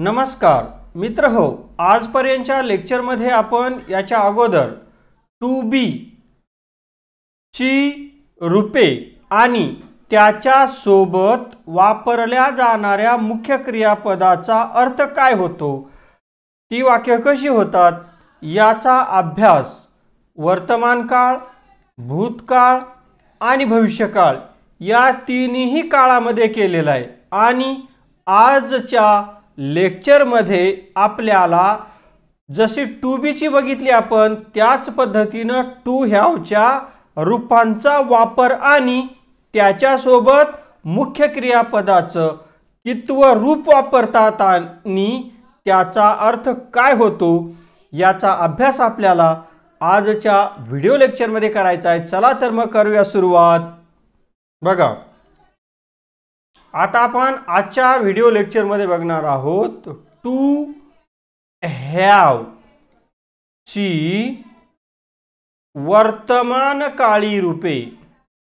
नमस्कार मित्र हो आजपर्यंतच्या लेक्चरमध्ये आपण याच्या अगोदर टू बी ची रूपे आणि त्याच्यासोबत वापरल्या जाणाऱ्या मुख्य क्रियापदाचा अर्थ काय होतो ती वाक्य कशी होतात याचा अभ्यास वर्तमान काळ भूतकाळ आणि भविष्यकाळ या तिन्ही काळामध्ये केलेला आहे आणि आजच्या लेक्चरमध्ये आपल्याला जशी टू बीची बघितली आपण त्याच पद्धतीनं टू ह्यावच्या रूपांचा वापर आणि त्याच्यासोबत मुख्य क्रियापदाचं कित्व रूप वापरतात आणि त्याचा अर्थ काय होतो याचा अभ्यास आपल्याला आजच्या व्हिडिओ लेक्चरमध्ये करायचा आहे चला तर मग करूया सुरुवात बघा आता आपण आजच्या व्हिडिओ लेक्चरमध्ये बघणार आहोत टू हॅव ची वर्तमान काळी रूपे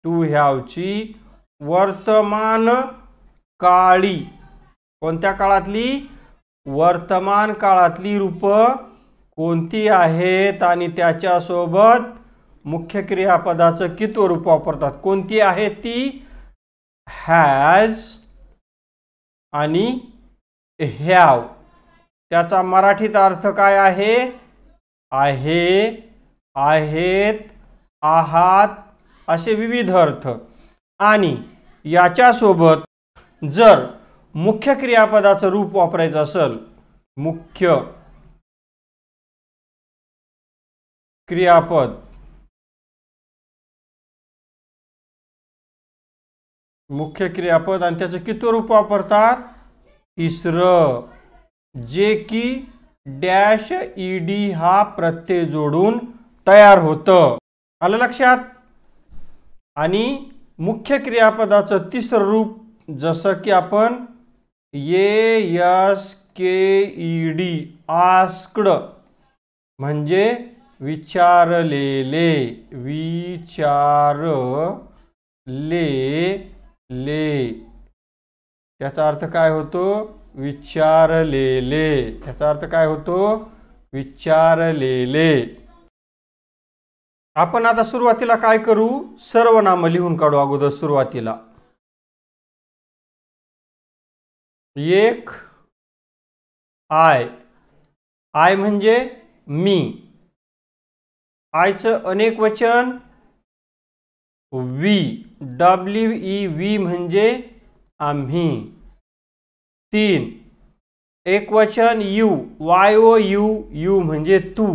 टू हॅवची वर्तमान काळी कोणत्या काळातली वर्तमान काळातली रूपं कोणती आहेत आणि त्याच्यासोबत मुख्य क्रियापदाचं किती रूप वापरतात कोणती आहेत ती हॅज आणि ह्याव त्याचा मराठीत अर्थ काय आहे आहे आहेत आहात असे विविध अर्थ आणि याच्यासोबत जर मुख्य क्रियापदाचं रूप वापरायचं असेल मुख्य क्रियापद मुख्य क्रियापद आणि त्याचं किती रूप वापरतात इसर जे की डॅश ईडी हा प्रत्यय जोडून तयार होतं आलं लक्षात आणि मुख्य क्रियापदाचं तिसरं रूप जसं की आपण A S K E D asked म्हणजे विचारलेले विचार ले ले त्याचा अर्थ काय होतो विचारलेले त्याचा अर्थ काय होतो विचारलेले आपण आता सुरुवातीला काय करू सर्वनाम लिहून काढू अगोदर सुरुवातीला एक आय आय म्हणजे मी आयचं अनेक वचन वी डब्ल्यू ई वी म्हणजे आम्ही तीन एकवचन you Y O U you म्हणजे तू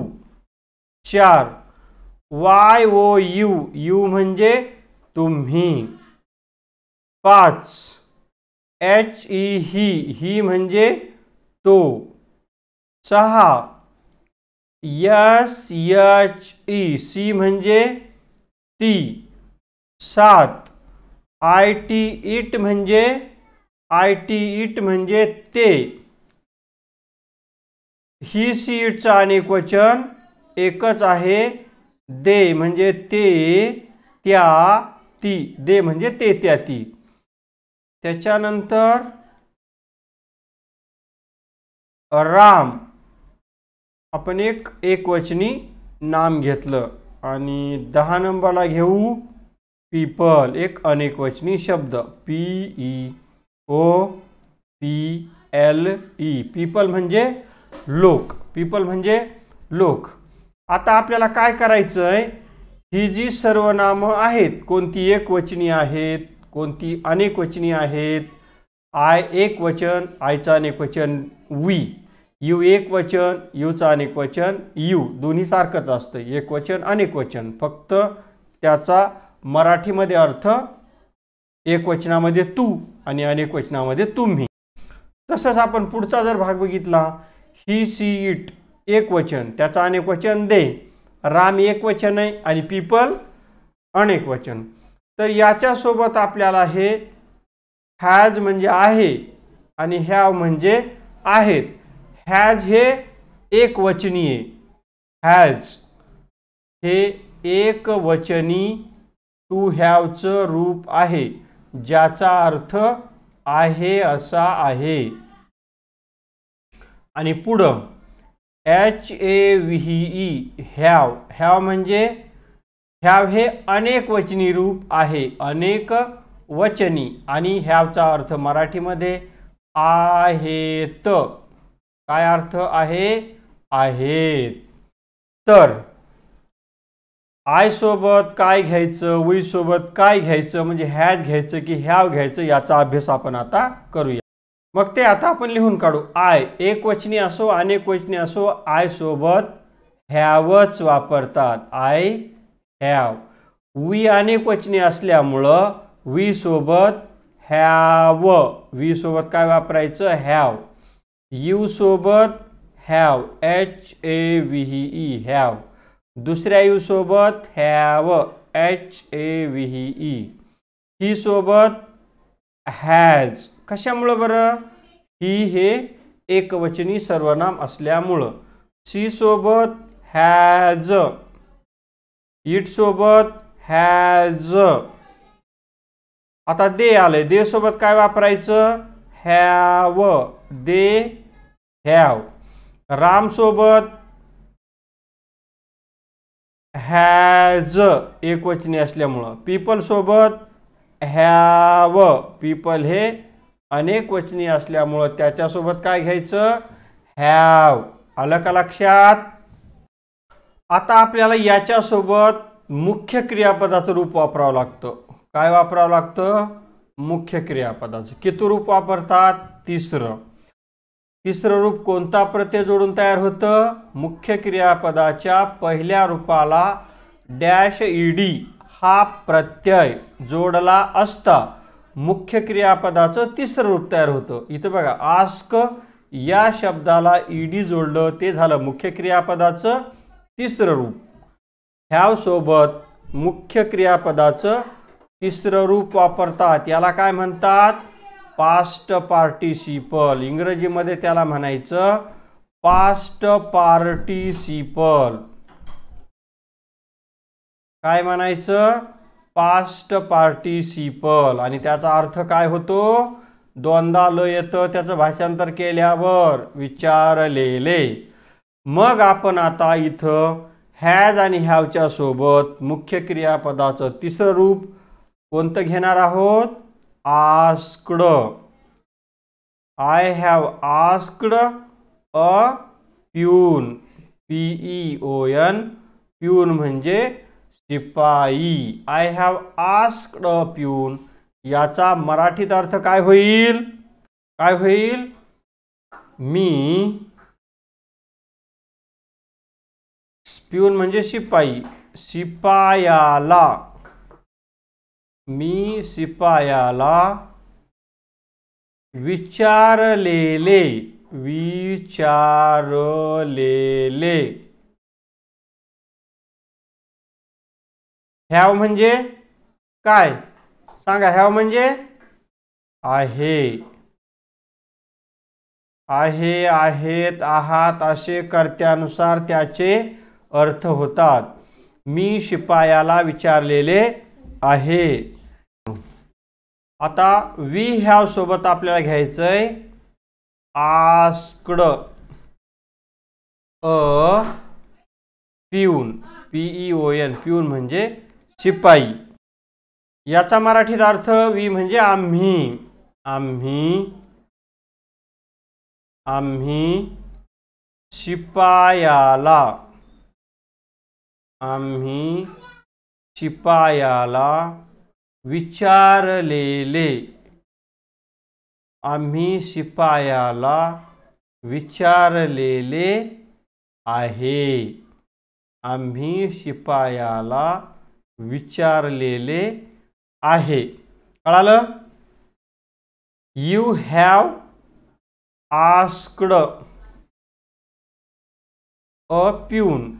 चार वाय ओ यू यू म्हणजे तुम्ही पाच एच ई ही ही म्हणजे तो सहा यस यच ई सी म्हणजे ती सात आय टी इट म्हणजे आय टी इट म्हणजे ते ही सी इटचं अनेक वचन एकच आहे दे म्हणजे ते त्या ती दे म्हणजे ते त्या ती त्याच्यानंतर राम आपण एक एकवचनी नाम घेतलं आणि दहा नंबरला घेऊ पीपल एक वचनी शब्द P E O P L E people म्हणजे लोक पीपल म्हणजे लोक आता आपल्याला काय करायचं आहे ही जी सर्वनामं आहेत कोणती एकवचनी आहेत कोणती वचनी आहेत आय एक वचन आयचं अनेकवचन वी यू एक वचन यूचं अनेकवचन यू दोन्ही सारखंच असतं एक वचन अनेकवचन फक्त त्याचा मराठीमध्ये अर्थ एक तू आणि अनेक वचनामध्ये तुम्ही तसंच आपण पुढचा जर भाग बघितला ही सी इट एक वचन त्याचा अनेक वचन दे राम एक वचन आहे आणि पीपल अनेक वचन तर याच्यासोबत आपल्याला हे हॅज म्हणजे आहे आणि ह्या म्हणजे आहेत हॅज हे एक वचनीय हॅज हे एक वचनी टू हॅवचं रूप आहे ज्याचा अर्थ आहे असा आहे आणि पुढं H A V E have have म्हणजे हॅव हे अनेक वचनी रूप आहे अनेक वचनी आणि हॅवचा अर्थ मराठीमध्ये आहेत काय अर्थ आहे आहेत तर आय सोबत काय घ्यायचं वी सोबत काय घ्यायचं म्हणजे हॅज घ्यायचं की ह्याव घ्यायचं याचा अभ्यास आपण आता करूया मग ते आता आपण लिहून काढू आय एक वचनी असो अनेक वचनी असो आय सोबत ह्यावच वापरतात आय हॅव वी अनेक वचनी असल्यामुळं वी सोबत हॅव वी सोबत काय वापरायचं हॅव यू सोबत have H A V E have दुसऱ्या सोबत, have H A V E he सोबत हॅज कशामुळं बरं ही हे एकवचनी सर्वनाम असल्यामुळं सी सोबत हॅज इट सोबत हॅज आता दे आले दे सोबत काय वापरायचं हॅव दे हॅव राम सोबत हॅज एकवचनी असल्यामुळं पीपलसोबत हॅव पीपल हे अनेक वचनी असल्यामुळं त्याच्यासोबत काय घ्यायचं हॅव आलं का लक्षात आता आपल्याला याच्यासोबत मुख्य क्रियापदाचं रूप वापरावं लागतं काय वापरावं लागतं मुख्य क्रियापदाचं किती रूप वापरतात तिसरं तिसरं रूप कोणता प्रत्यय जोडून तयार होतं मुख्य क्रियापदाच्या पहिल्या रूपाला डॅश ईडी हा प्रत्यय जोडला असता मुख्य क्रियापदाचं तिसरं रूप तयार होतं इथं बघा आस्क या शब्दाला ईडी जोडलं ते झालं मुख्य क्रियापदाचं तिसरं रूप ह्यासोबत मुख्य क्रियापदाचं तिसरं रूप वापरतात याला काय म्हणतात पास्ट पार्टिसिपल इंग्रजीमध्ये त्याला म्हणायचं पास्ट पार्टिसिपल काय म्हणायचं पास्ट पार्टिसिपल आणि त्याचा अर्थ काय होतो दोनदा ल येतं त्याचं भाषांतर केल्यावर विचारलेले मग आपण आता इथं हॅज आणि हॅवच्या सोबत मुख्य क्रियापदाचं तिसरं रूप कोणतं घेणार आहोत asked. I have asked a peon P-E-O-N, peon म्हणजे सिपाई, I have asked a peon याचा मराठीत अर्थ काय होईल काय होईल मी प्यून म्हणजे शिपाई शिपायाला मी शिपायाला विचारलेले विचारलेले हॅव म्हणजे काय सांगा हॅव म्हणजे आहे आहे आहेत आहात असे कर्त्यानुसार त्याचे अर्थ होतात मी शिपायाला विचारलेले आहे आता वी हॅव सोबत आपल्याला घ्यायचंय आस्कड अ पिऊन पीई ओ एन पिऊन म्हणजे शिपाई याचा मराठीत अर्थ वी म्हणजे आम्ही आम्ही आम्ही शिपायाला आम्ही शिपायाला विचारलेले आम्ही शिपायाला विचारलेले आहे आम्ही शिपायाला विचारलेले आहे कळालं you have asked a peon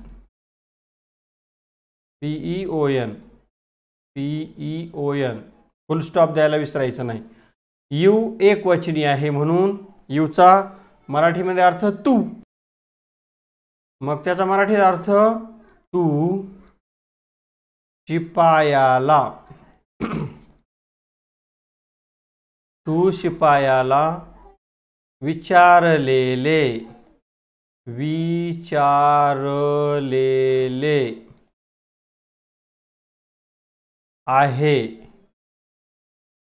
E O N P O N full stop द्यायला विसरायचं नाही यू एक वचनी आहे म्हणून यूचा मराठीमध्ये अर्थ तू मग त्याचा मराठीत अर्थ तू शिपायाला तू शिपायाला विचारलेले विचारलेले आहे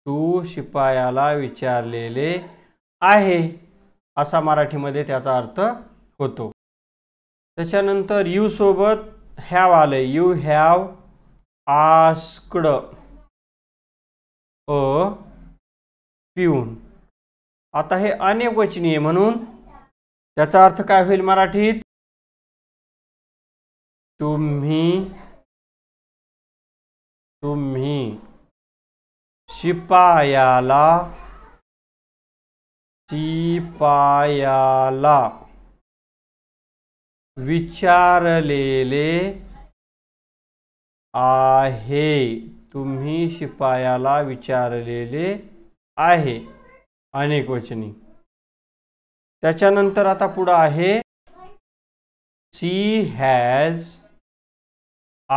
तू शिपायाला विचारलेले आहे असा मराठीमध्ये त्याचा अर्थ होतो त्याच्यानंतर यू सोबत हॅव आले यू हॅव आस्कड अ पिऊन आता हे अनेकवचनीय म्हणून त्याचा अर्थ काय होईल मराठीत तुम्ही तुम्ही शिपायाला शिपायाला विचारलेले आहे तुम्ही शिपायाला विचारलेले आहे अनेक वचनी त्याच्यानंतर आता पुढं आहे she has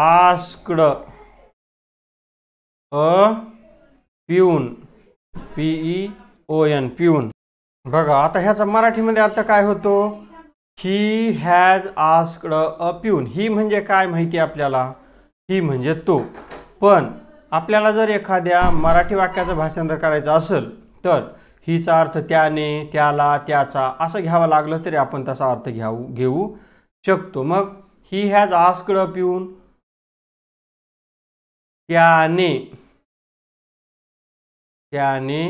asked a P P E O N peon बघा आता ह्याचा मराठीमध्ये अर्थ काय होतो he has asked a peon ही म्हणजे काय माहिती आपल्याला ही म्हणजे तो पण आपल्याला जर एखाद्या मराठी वाक्याचं भाषांतर करायचं असेल तर हिचा अर्थ त्याने त्याला त्याचा असं घ्यावा लागलं तरी आपण तसा अर्थ घ्याऊ घेऊ शकतो मग ही हॅज आस्कड पिऊन त्याने त्याने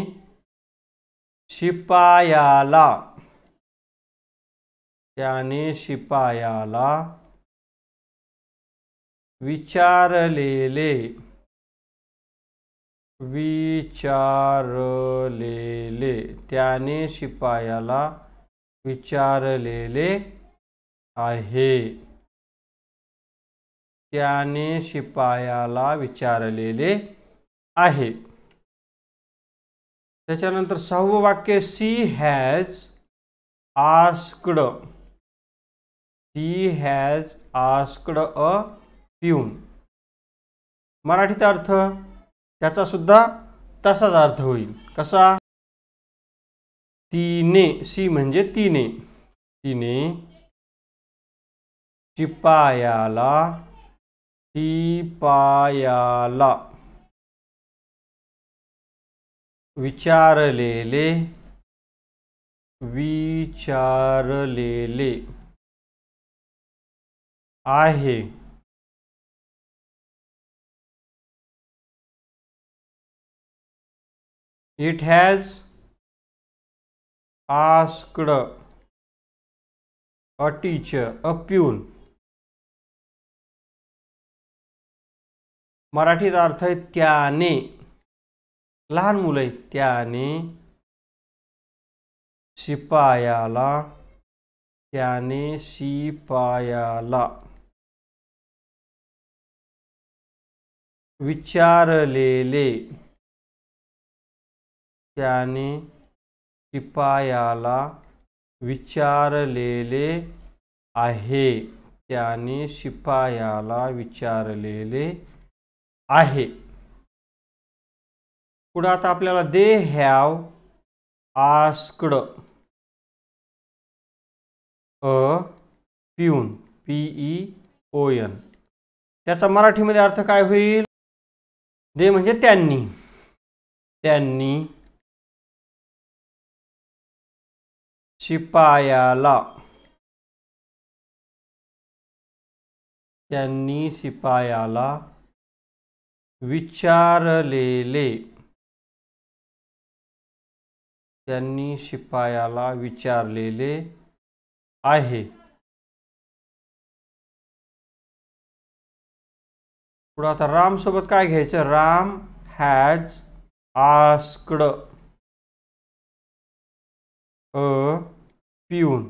शिपायाला त्याने शिपायाला विचारलेले विचारलेले त्याने शिपायाला विचारलेले आहे त्याने शिपायाला विचारलेले आहे त्याच्यानंतर सहावं वाक्य she has asked she has asked a peon मराठीत अर्थ त्याचा सुद्धा तसाच अर्थ होईल कसा तिने सी म्हणजे तिने तिने शिपायाला शिपायाला विचारलेले विचारलेले आहे it has asked a teacher a मराठीत अर्थ आहे त्याने लहान मुलं आहे त्याने शिपायाला त्याने शिपायाला विचारलेले त्याने शिपायाला विचारलेले आहे त्याने शिपायाला विचारलेले आहे पुढं आता आपल्याला दे हॅव आस्कड अ पिऊन पीई ओ एन त्याचा मराठीमध्ये अर्थ काय होईल दे म्हणजे त्यांनी त्यांनी शिपायाला त्यांनी शिपायाला विचारलेले त्यांनी शिपायाला विचारलेले आहे पुढं आता रामसोबत काय घ्यायचं राम हॅज आस्कड अ पिऊन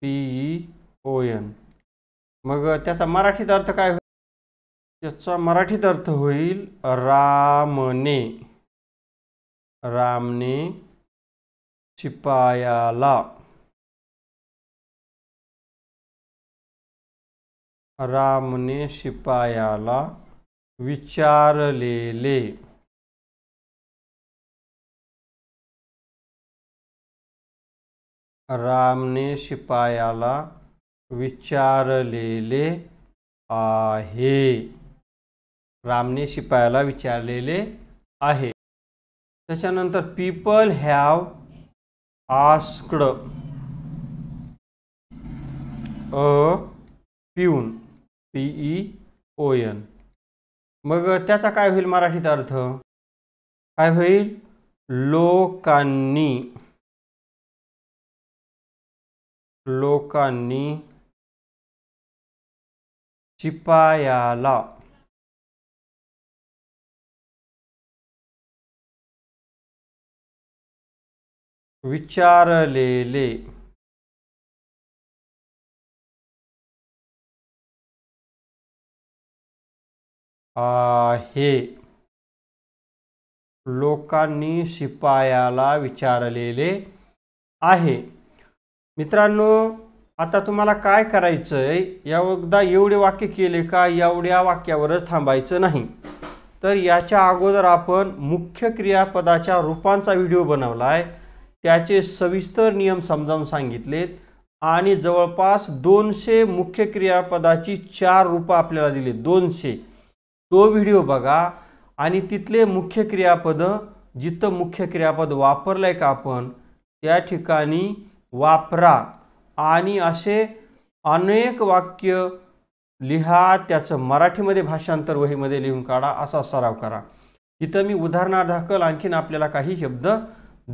पी ओ एन मग त्याचा मराठीत अर्थ काय याचा मराठीत अर्थ होईल रामने रामने शिपायाला रामने शिपायाला विचारलेले रामने शिपायाला विचारलेले आहे रामने शिपायाला विचारलेले आहे त्याच्यानंतर people have asked a P E O N मग त्याचा काय होईल मराठीत अर्थ काय होईल लोकांनी लोकांनी शिपायाला विचारलेले आहे लोकांनी शिपायाला विचारलेले आहे मित्रांनो आता तुम्हाला काय करायचंय या एवढे वाक्य केले का एवढ्या वाक्यावरच थांबायचं नाही तर याच्या अगोदर आपण मुख्य क्रियापदाच्या रूपांचा व्हिडिओ बनवला त्याचे सविस्तर नियम समजावून सांगितलेत आणि जवळपास दोनशे मुख्य क्रियापदाची चार रूपं आपल्याला दिली दोनशे तो व्हिडिओ बघा आणि तिथले मुख्य क्रियापद जिथं मुख्य क्रियापद वापरलं आहे का आपण त्या ठिकाणी वापरा आणि असे अनेक वाक्य लिहा त्याचं मराठीमध्ये भाषांतर वहीमध्ये लिहून काढा असा सराव करा इथं मी उदाहरणादाखल आणखीन आपल्याला काही शब्द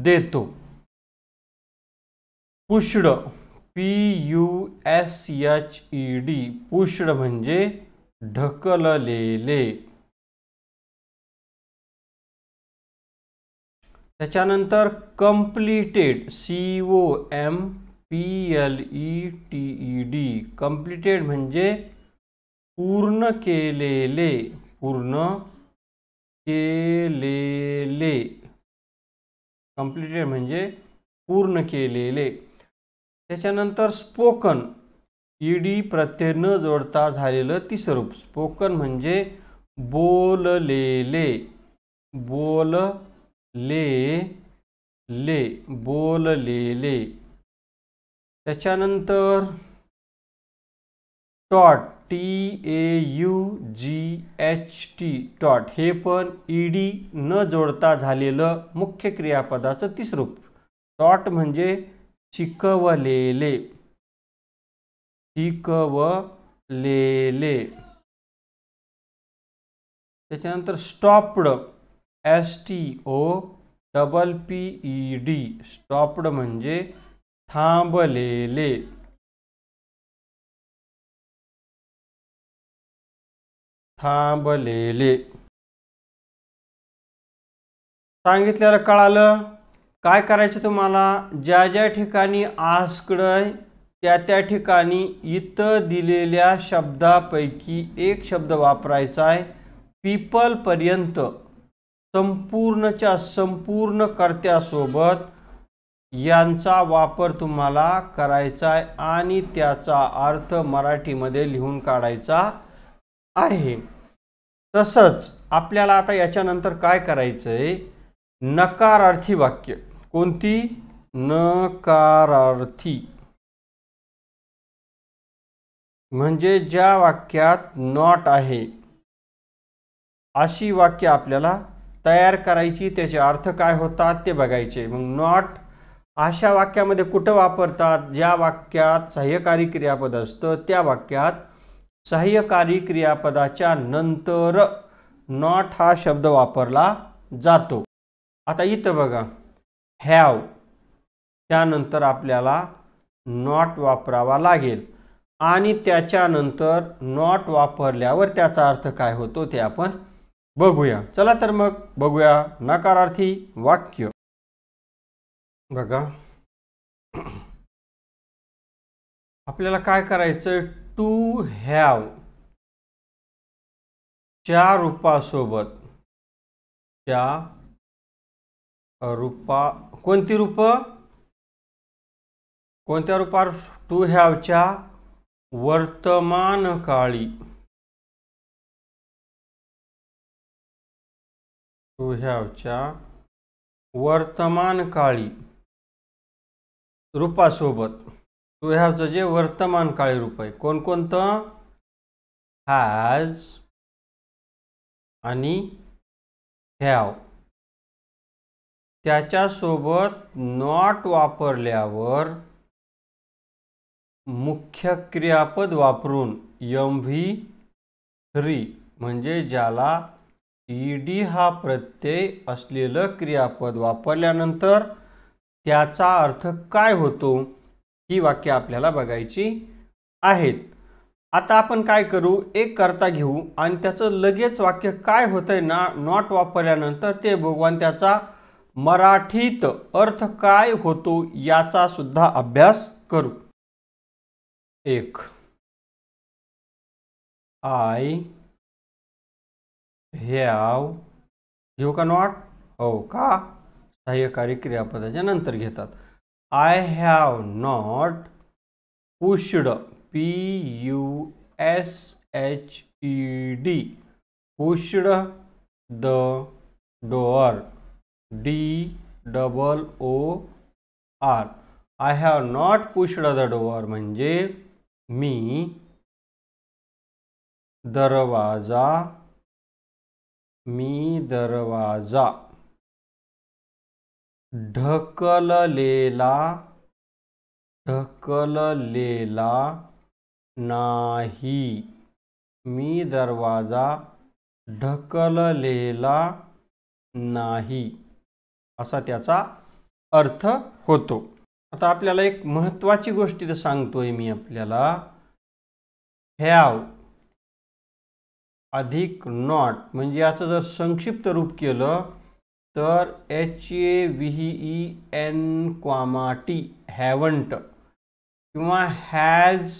देतो pushed P U S H E D pushed म्हणजे ढकललेले त्याच्यानंतर completed C O M P L E T E D completed म्हणजे पूर्ण केलेले पूर्ण केलेले कम्प्लिटेड म्हणजे पूर्ण केलेले त्याच्यानंतर स्पोकन ईडी प्रत्यय न जोडता झालेलं तिसरूप स्पोकन म्हणजे बोललेले बोल ले ले बोललेले त्याच्यानंतर taught T A U G H T taught हे पण ईडी न जोडता झालेलं मुख्य क्रियापदाचं तिसरूप टॉट म्हणजे चिकवलेले चिकवलेले त्याच्यानंतर stopped S T O double P E D stopped म्हणजे थांबलेले थांबलेले सांगितल्याला कळालं काय करायचं तुम्हाला ज्या ज्या ठिकाणी आसकडं त्या त्या ठिकाणी इथं दिलेल्या शब्दापैकी एक शब्द वापरायचा आहे पीपलपर्यंत संपूर्णच्या संपूर्ण कर्त्यासोबत यांचा वापर तुम्हाला करायचा आहे आणि त्याचा अर्थ मराठीमध्ये लिहून काढायचा आहे तसंच आपल्याला आता याच्यानंतर काय करायचं आहे नकारार्थी वाक्य कोणती नकारार्थी म्हणजे ज्या वाक्यात नॉट आहे अशी वाक्य आपल्याला तयार करायची त्याचे अर्थ काय होतात ते बघायचे मग नॉट अशा वाक्यामध्ये कुठं वापरतात ज्या वाक्यात सहाय्यकारी क्रियापद असतं त्या वाक्यात सहाय्यकारी क्रियापदाच्या नंतर नॉट हा शब्द वापरला जातो आता इथं बघा हॅव त्यानंतर आपल्याला नॉट वापरावा लागेल आणि त्याच्यानंतर नॉट वापरल्यावर त्याचा अर्थ काय होतो ते आपण बघूया चला तर मग बघूया नकारार्थी वाक्य बघा आपल्याला काय करायचं टू हॅव च्या रूपासोबत च्या रूपा कोणती रूप कोणत्या रूपात टू हॅवच्या वर्तमान काळी टू हॅवच्या वर्तमान काळी रूपासोबत टू हॅवचं जे वर्तमान काळी रूप आहे कोणकोणतं हॅज आणि हॅव त्याच्यासोबत नॉट वापरल्यावर मुख्य क्रियापद वापरून यम व्ही थ्री म्हणजे ज्याला ईडी e हा प्रत्यय असलेलं क्रियापद वापरल्यानंतर त्याचा अर्थ काय होतो ही वाक्य आपल्याला बघायची आहेत आता आपण काय करू एक करता घेऊ आणि त्याचं लगेच वाक्य काय होतंय ना नॉट वापरल्यानंतर ते भगवान त्याचा मराठीत अर्थ काय होतो याचा सुद्धा अभ्यास करू एक आय हॅव घेऊ का नॉट हो का सहाय्यकारी क्रियापदाच्या नंतर घेतात I have not pushed P U S H E D pushed the door D double O R I have not pushed the door म्हणजे मी दरवाजा मी दरवाजा ढकललेला ढकललेला नाही मी दरवाजा ढकललेला नाही असा त्याचा अर्थ होतो आता आपल्याला एक महत्त्वाची गोष्ट तर सांगतोय मी आपल्याला हॅव अधिक नॉट म्हणजे याचं जर संक्षिप्त रूप केलं तर H A V E N comma T haven't किंवा हॅज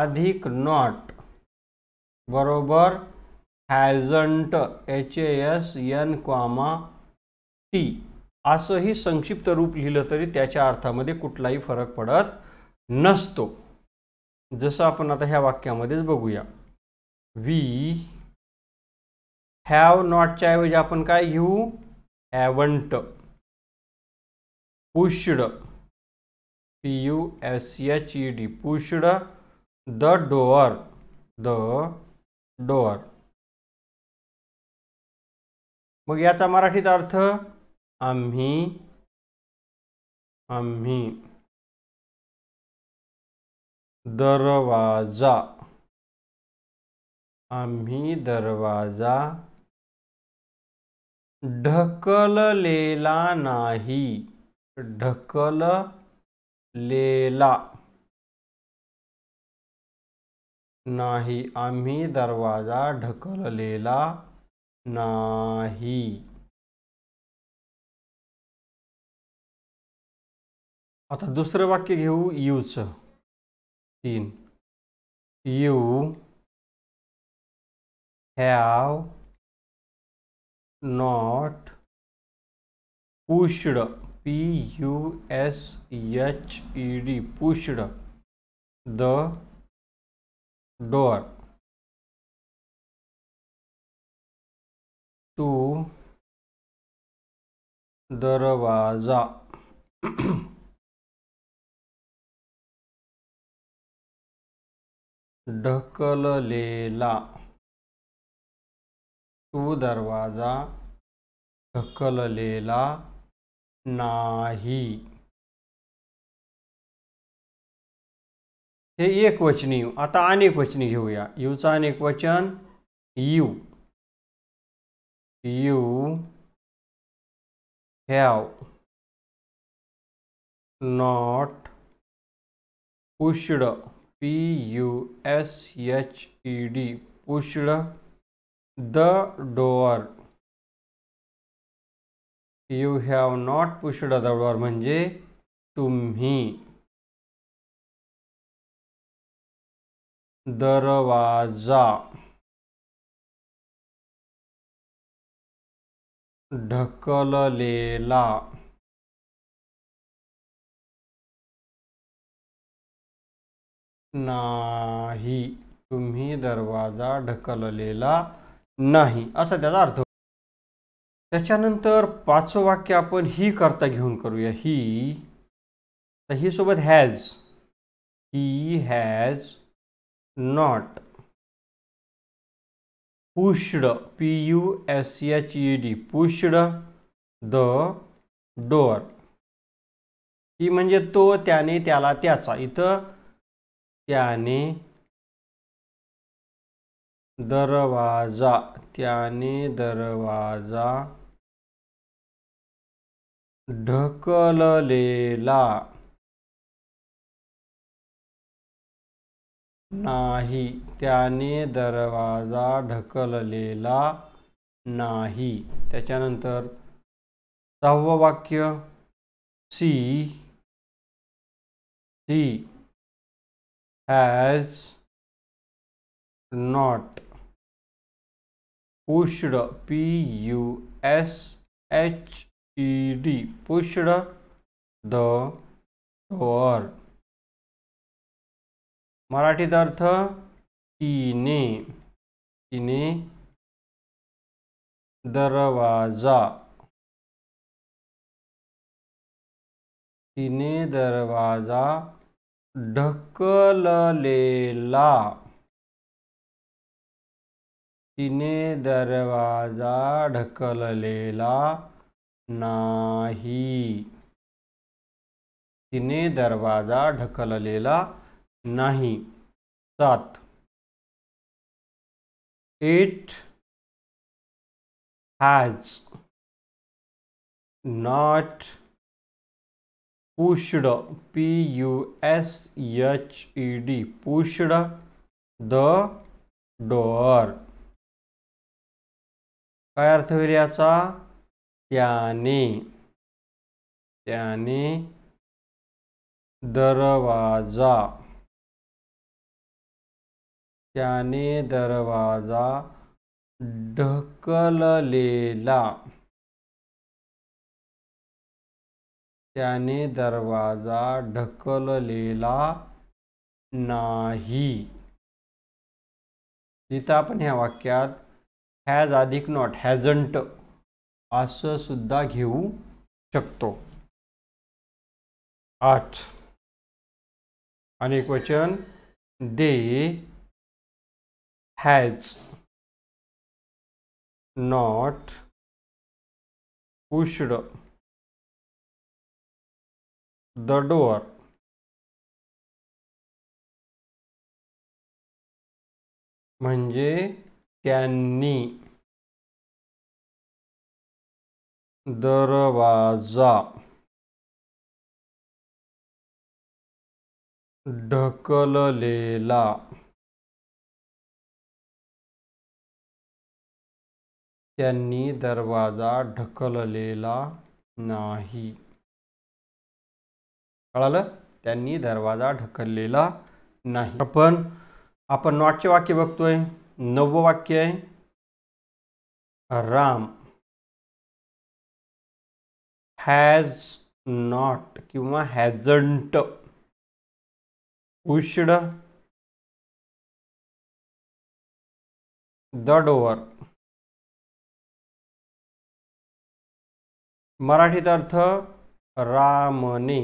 अधिक नॉट बरोबर hasn't H S N comma T असंही संक्षिप्त रूप लिहिलं तरी त्याच्या अर्थामध्ये कुठलाही फरक पडत नसतो जसं आपण आता ह्या वाक्यामध्येच बघूया वी हॅव नॉटच्या ऐवजी आपण काय घेऊ haven't pushed P U S H E D pushed the door the door मग याचा मराठीत अर्थ आम्ही आम्ही दरवाजा आम्ही दरवाजा ढकललेला नाही ढकललेला नाही आम्ही दरवाजा ढकललेला नाही आता दुसरं वाक्य घेऊ यूचं तीन you have not pushed P U S H E D pushed the door टू दरवाजा ढकललेला तो दरवाजा ढकललेला नाही हे एक वचनी यू आता अनेक वचनी घेऊया यूचं अनेक वचन you you have not pushed P U S H E e D pushed the door you have not pushed the door म्हणजे तुम्ही दरवाजा ढकललेला नाही तुम्ही दरवाजा ढकललेला नाही असा त्याचा अर्थ त्याच्यानंतर पाचवं वाक्य आपण ही करता घेऊन करूया ही तर ही सोबत has he has not pushed P U S H E D pushed the door he म्हणजे तो त्याने त्याला त्याचा इथं त्याने दरवाजा त्याने दरवाजा ढकललेला नाही त्याने दरवाजा ढकललेला नाही त्याच्यानंतर सहावं वाक्य she she has not pushed p u s h e d pushed the door marathi darth tine tine darwaza tine darwaza ढकललेला तिने दरवाजा ढकललेला नाही तिने दरवाजा ढकललेला नाही सात it has not pushed P U S H E D pushed the door काय अर्थ होईल याचा त्याने त्याने दरवाजा त्याने दरवाजा ढकललेला त्याने दरवाजा ढकललेला नाही तिथं आपण ह्या वाक्यात हॅज अधिक नॉट हॅजंट असं सुद्धा घेऊ शकतो आठ आणि क्वचन दे हॅज नॉट उष्ण the door म्हणजे त्यांनी दरवाजा ढकललेला त्यांनी दरवाजा ढकललेला नाही कळालं त्यांनी दरवाजा ढकललेला नाही पण आपण नॉटचे वाक्य बघतोय नववं वाक्य आहे राम हॅज नॉट किंवा हॅजंट उष्ण द डोअर मराठीत अर्थ रामने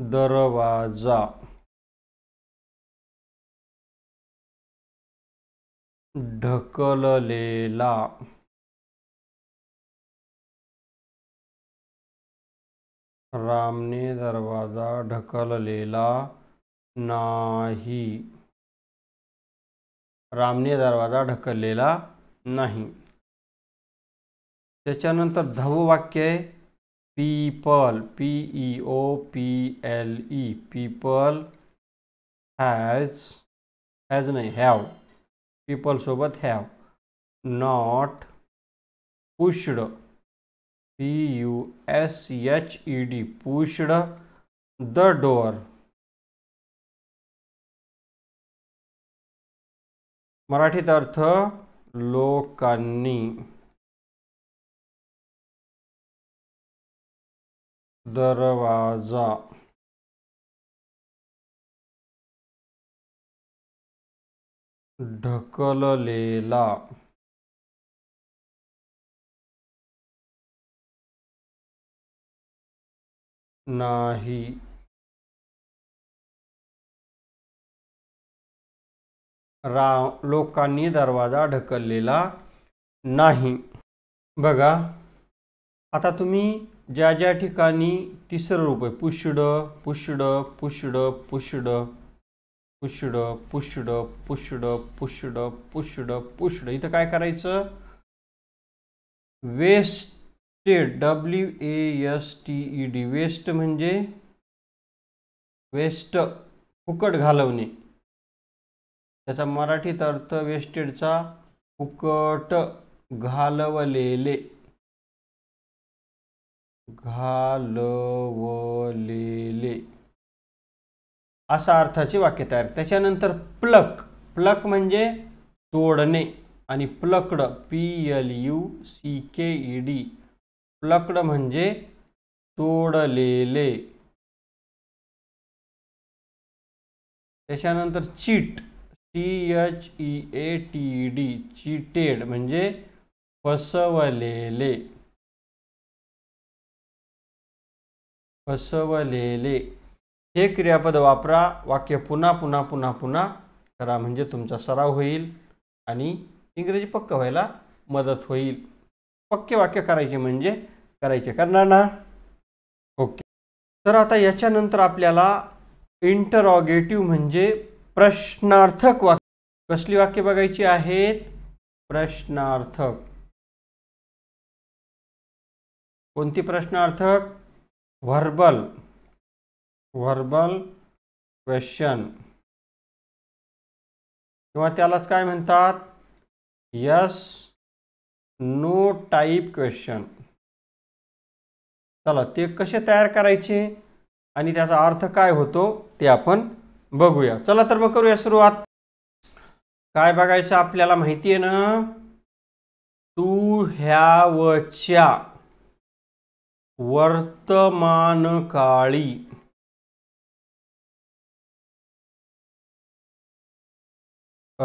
दरवाजा ढकललेला रामने दरवाजा ढकललेला नाही रामने दरवाजा ढकललेला नाही त्याच्यानंतर धव वाक्य आहे people p e o p l e people has has नहीं have people सोबत have not pushed p u s h e d pushed the door मराठीत अर्थ लोकांनी दरवाजा ढकललेला नाही रा लोकांनी दरवाजा ढकललेला नाही बघा आता तुम्ही ज्या ज्या ठिकाणी तिसरं रूप आहे पुष्ड पुष्ड पुष्ड पुष्ड पुष्ड पुष्ड पुष्ड पुष्ड पुष्ड पुष्ड इथं काय करायचं wasted W A S T E D waste म्हणजे वेस्ट फुकट घालवणे त्याचा मराठीत अर्थ वेस्टेडचा फुकट घालवलेले घालवलेले असा अर्थाचे वाक्य तयार त्याच्यानंतर प्लक प्लक म्हणजे तोडणे आणि plucked P L U C K E D plucked म्हणजे तोडलेले त्याच्यानंतर cheat T H E A T D cheated म्हणजे फसवलेले फसवलेले हे क्रियापद वापरा वाक्य पुन्हा पुन्हा पुन्हा पुन्हा करा म्हणजे तुमचा सराव होईल आणि इंग्रजी पक्क व्हायला मदत होईल पक्के वाक्य करायचे म्हणजे करायचे करणार ना ओके तर आता याच्यानंतर आपल्याला इंटरॉगेटिव्ह म्हणजे प्रश्नार्थक वाक्य कसली वाक्य बघायची आहेत प्रश्नार्थक कोणती प्रश्नार्थक व्हर्बल व्हर्बल क्वेश्चन किंवा त्यालाच काय म्हणतात यस नो टाईप क्वेश्चन चला ते कसे तयार करायचे आणि त्याचा अर्थ काय होतो ते आपण बघूया चला तर मग करूया सुरुवात काय बघायचं आपल्याला माहिती आहे ना तू ह्या वच्या वर्तमानकाळी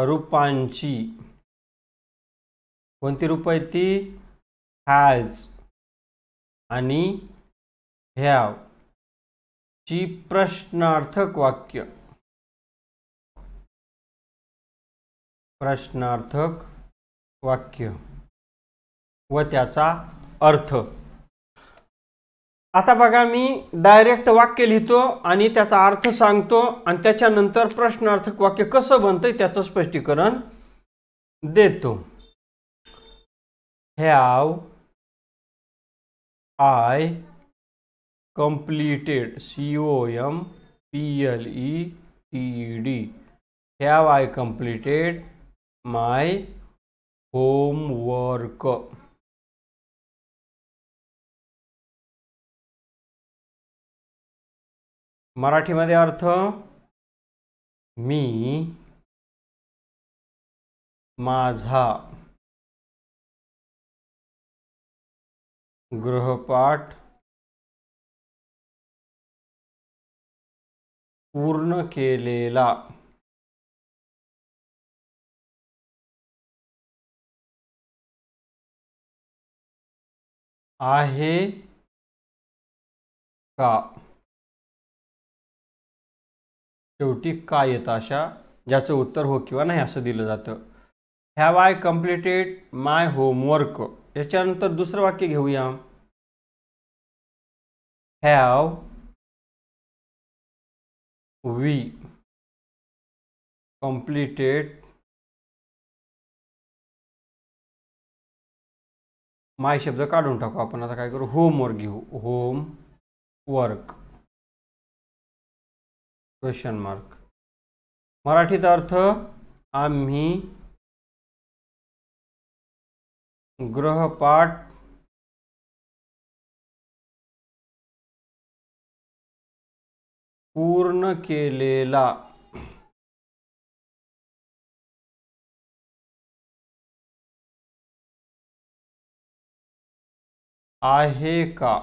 रूपांची कोणती रूप ती हॅज आणि हॅव ची प्रश्नार्थक वाक्य प्रश्नार्थक वाक्य व त्याचा अर्थ आता बघा मी डायरेक्ट वाक्य लिहितो आणि त्याचा अर्थ सांगतो आणि त्याच्यानंतर प्रश्नार्थक वाक्य कसं बनतंय त्याचं स्पष्टीकरण देतो have I completed C O M P L E T D have I completed my homework मराठीमध्ये अर्थ मी माझा गृहपाठ पूर्ण केलेला आहे का शेवटी काय येतं अशा ज्याचं उत्तर हो किंवा नाही असं दिलं जातं have I completed my homework याच्यानंतर दुसरं वाक्य घेऊया हॅव वी कम्प्लिटेड माय शब्द काढून टाकू आपण आता काय करू होमवर्क घेऊ होम वर्क क्वेश्चन मार्क मराठीत अर्थ आम्ही ग्रहपाठ पूर्ण केलेला आहे का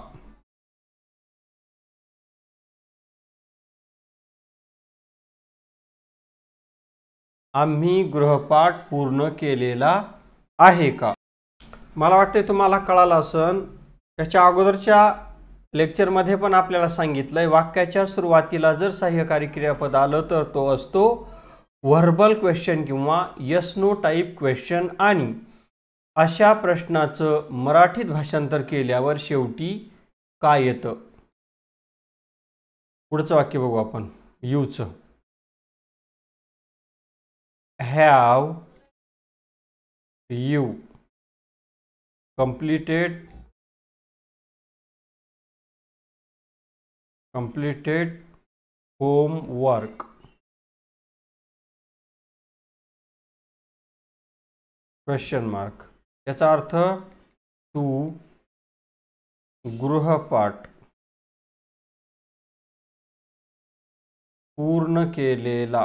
आम्ही गृहपाठ पूर्ण केलेला आहे का मला वाटते तुम्हाला कळालं असन त्याच्या अगोदरच्या लेक्चरमध्ये पण आपल्याला सांगितलं आहे वाक्याच्या सुरुवातीला जर सहाय्यकारी क्रियापद आलं तर तो असतो व्हर्बल क्वेश्चन किंवा यस नो टाईप क्वेश्चन आणि अशा प्रश्नाचं मराठीत भाषांतर केल्यावर शेवटी काय येतं पुढचं वाक्य बघू आपण यूचं have you completed completed homework question mark याचा अर्थ तू गृहपाठ पूर्ण केलेला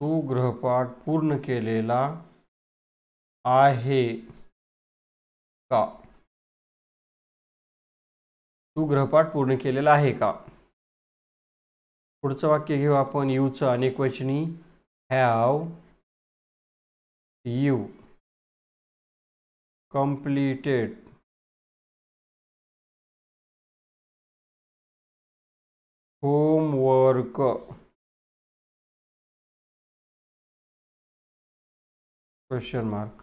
तू ग्रहपाठ पूर्ण केलेला आहे का तू ग्रहपाठ पूर्ण केलेला आहे का पुढचं वाक्य घेऊ आपण यूचं अनेक वचनी have you completed homework question mark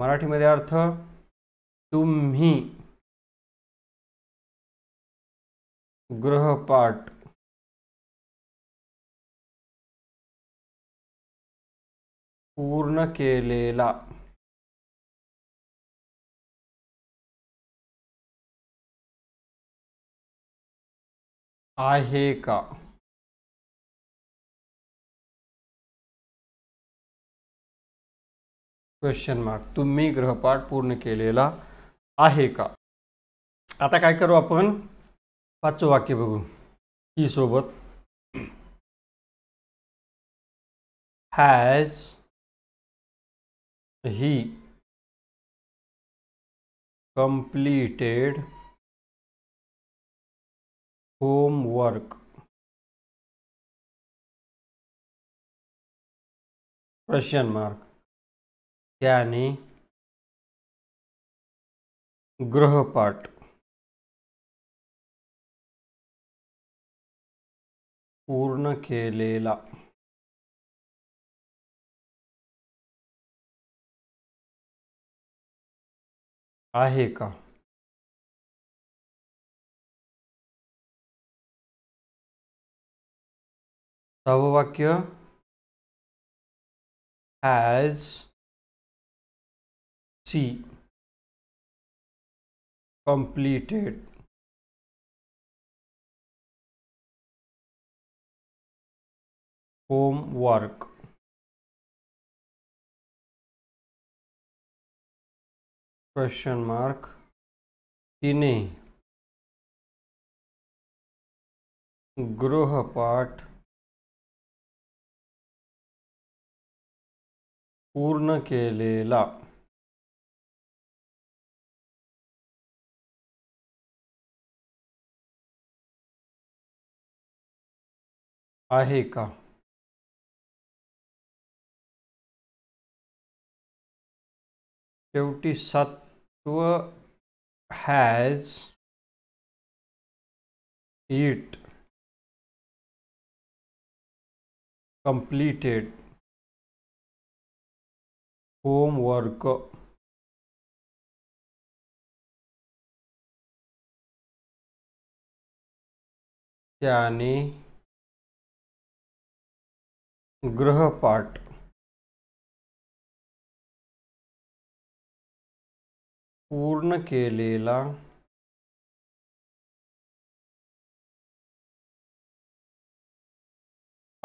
मराठीमध्ये अर्थ तुम्ही ग्रहपाठ पूर्ण केलेला आहे का क्वेश्चन मार्क तुम्ही ग्रहपाठ पूर्ण केलेला आहे का आता काय करू आपण पाचवं वाक्य बघू ही सोबत has he completed homework question mark त्याने ग्रहपाठ पूर्ण केलेला आहे का सहावं वाक्य has she completed homework question mark इन्हें गृहपाठ पूर्ण केलेला आहे का शेवटी सत्व हैज इट कंप्लीटेड होमवर्क त्याने ग्रहपाठ पूर्ण केलेला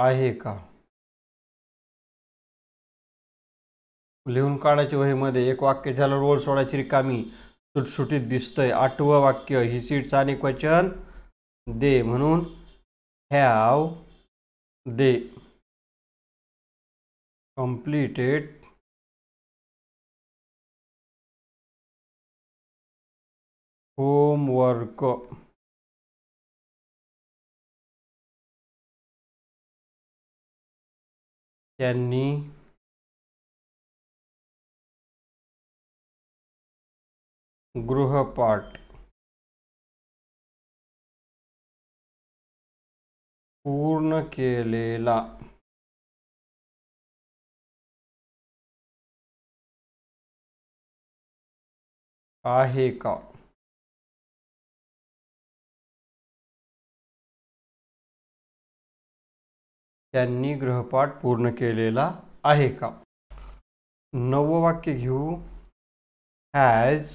आहे का लिहून काढायच्या वहीमध्ये एक वाक्य झालं रोल सोडायची रिकामी सुटसुटीत दिसतंय आठवं वाक्य ही सीट्स आणि क्वचन दे म्हणून हॅव दे completed homework त्यांनी गृहपाठ पूर्ण केलेला आहे का त्यांनी गृहपाठ पूर्ण केलेला आहे का नवं वाक्य घेऊ has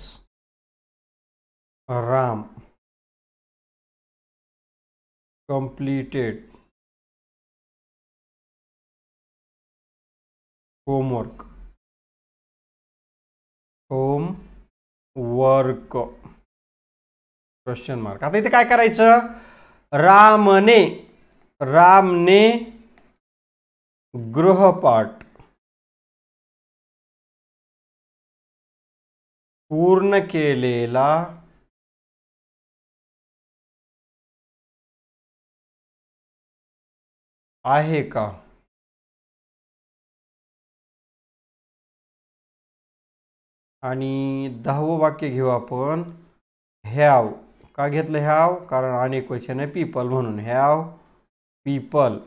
Ram completed homework homework question mark आता इथे काय करायचं रामने रामने गृहपाठ पूर्ण केलेला आहे का आणि दहावं वाक्य घेऊ आपण हॅव का घेतलं हॅव कारण अनेक क्वेश्चन आहे पीपल म्हणून have people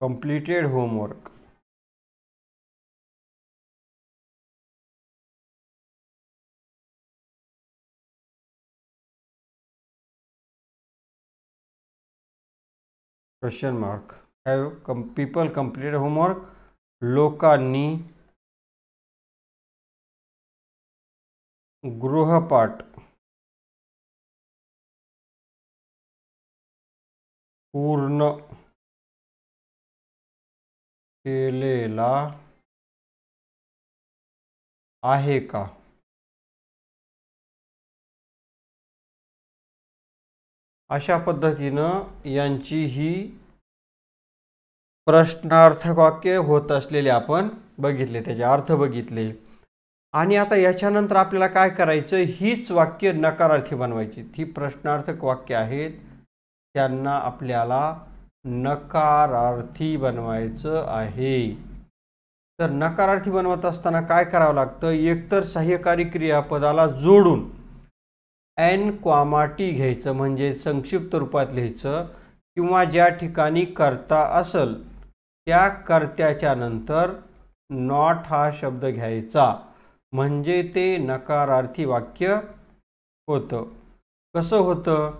completed homework question mark have come people completed homework लोकांनी गृहपाठ पूर्ण केलेला आहे का अशा पद्धतीनं यांची ही प्रश्नार्थक वाक्य होत असलेले आपण बघितले त्याचे अर्थ बघितले आणि आता याच्यानंतर आपल्याला काय करायचं हीच वाक्य नकारार्थी बनवायची ही प्रश्नार्थक वाक्य आहेत त्यांना आपल्याला नकारार्थी बनवायचं आहे तर नकारार्थी बनवत असताना काय करावं लागतं एकतर सहाय्यकारी क्रियापदाला जोडून एन क्वामाटी घ्यायचं म्हणजे संक्षिप्त रूपात लिहायचं किंवा ज्या ठिकाणी करता असल त्या कर्त्याच्या नंतर नॉट हा शब्द घ्यायचा म्हणजे ते नकारार्थी वाक्य होतं कसं होतं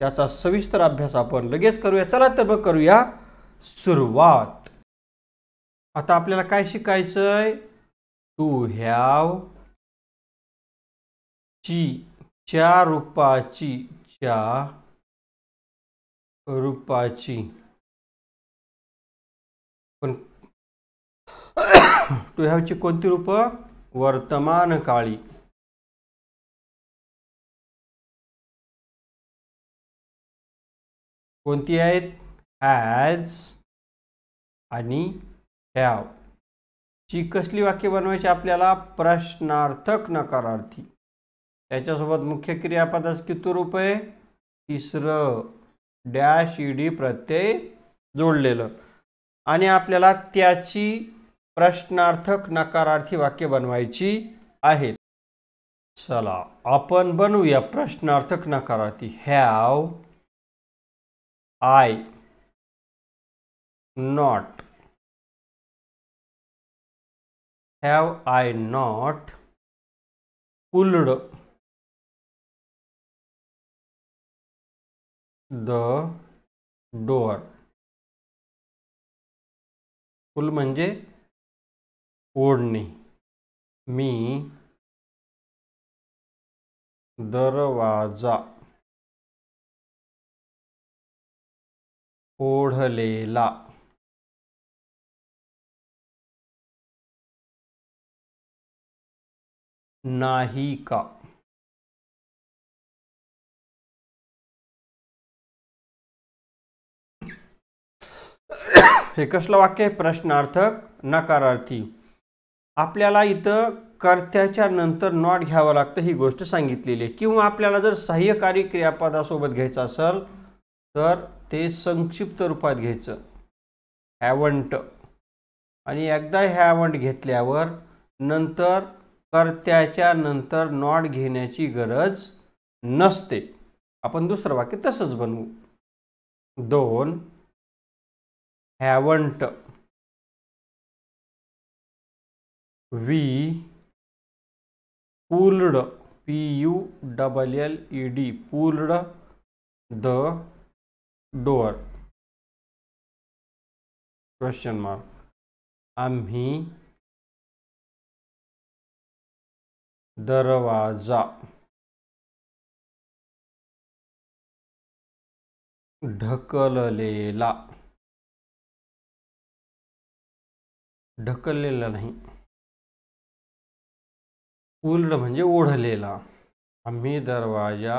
त्याचा सविस्तर अभ्यास आपण लगेच करूया चला तर मग करूया सुरुवात आता आपल्याला काय शिकायचं टू हॅव ची च्या रूपाची च्या रूपाची पण टू हॅवची कोणती रूपं वर्तमान काळी कोणती आहेत हॅज आणि हॅव ची कसली वाक्य बनवायची आपल्याला प्रश्नार्थक नकारार्थी त्याच्यासोबत मुख्य क्रियापदास किती रूप आहे तिसरं डॅश ईडी प्रत्यय जोडलेलं आणि आपल्याला त्याची प्रश्नार्थक नकारार्थी वाक्य बनवायची आहेत चला आपण बनवूया प्रश्नार्थक नकारार्थी have I not have I not pulled the door pull म्हणजे ओढणे मी दरवाजा ओढलेला नाही का हे कसलं वाक्य आहे प्रश्नार्थक नकारार्थी आपल्याला इथं कर्त्याच्या नंतर नॉट घ्यावं लागतं ही गोष्ट सांगितलेली आहे किंवा आपल्याला जर सहाय्यकारी क्रियापदासोबत घ्यायचं असेल तर ते संक्षिप्त रूपात घ्यायचं हॅवंट आणि एकदा हॅवंट घेतल्यावर नंतर कर्त्याच्या नंतर नॉट घेण्याची गरज नसते आपण दुसरं वाक्य तसंच बनवू दोन haven't we pulled p u double l e d pulled the door question mark आम्ही दरवाजा ढकललेला ढकललेला नाही उलड म्हणजे ओढलेला आम्ही दरवाजा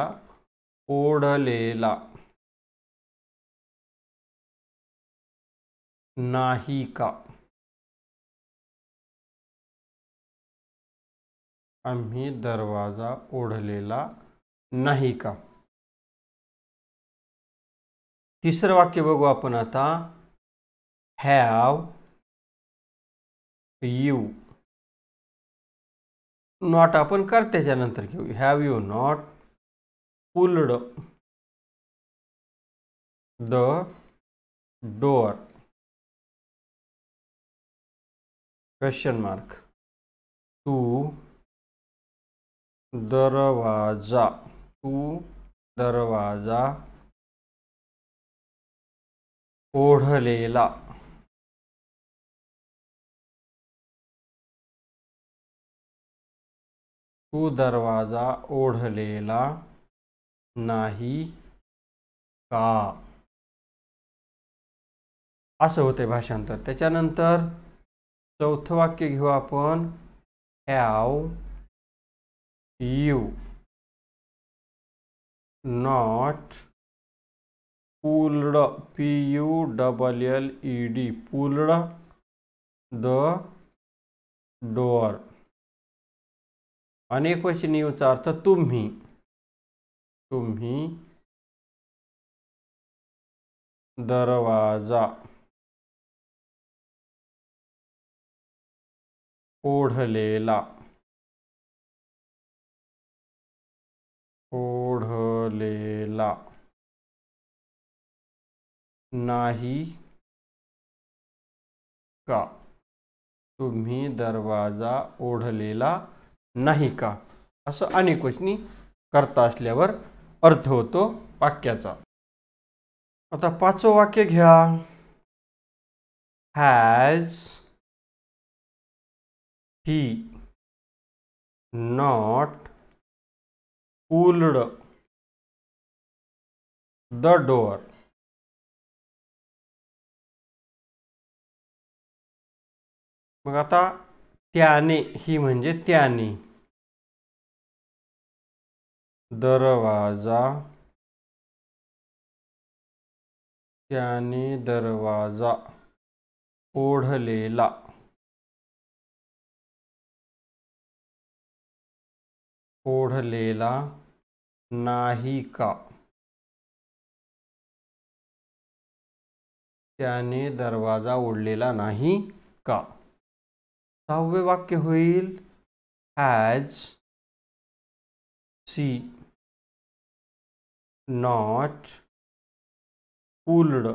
ओढलेला नाही का आम्ही दरवाजा ओढलेला नाही का तिसरं वाक्य बघू आपण आता हॅव यू नॉट आपण कर त्याच्यानंतर घेऊ have you not pulled the door question mark तू दरवाजा तू दरवाजा ओढलेला तू दरवाजा ओढलेला नाही का असं होते भाषांतर त्याच्यानंतर चौथं वाक्य घेऊ आपण have you not pulled P U double L E D pulled the door अनेक यूचा अर्थ तुम्ही तुम्ही दरवाजा ओढलेला ओढलेला नाही का तुम्ही दरवाजा ओढलेला नाही का असं अनेक वचनी करता असल्यावर अर्थ होतो वाक्याचा आता पाचवं वाक्य घ्या has he not pulled the door मग आता त्याने ही म्हणजे त्याने दरवाजा त्याने दरवाजा ओढलेला ओढलेला नाही का त्याने दरवाजा ओढलेला नाही का सहावे वाक्य होईल has she not pulled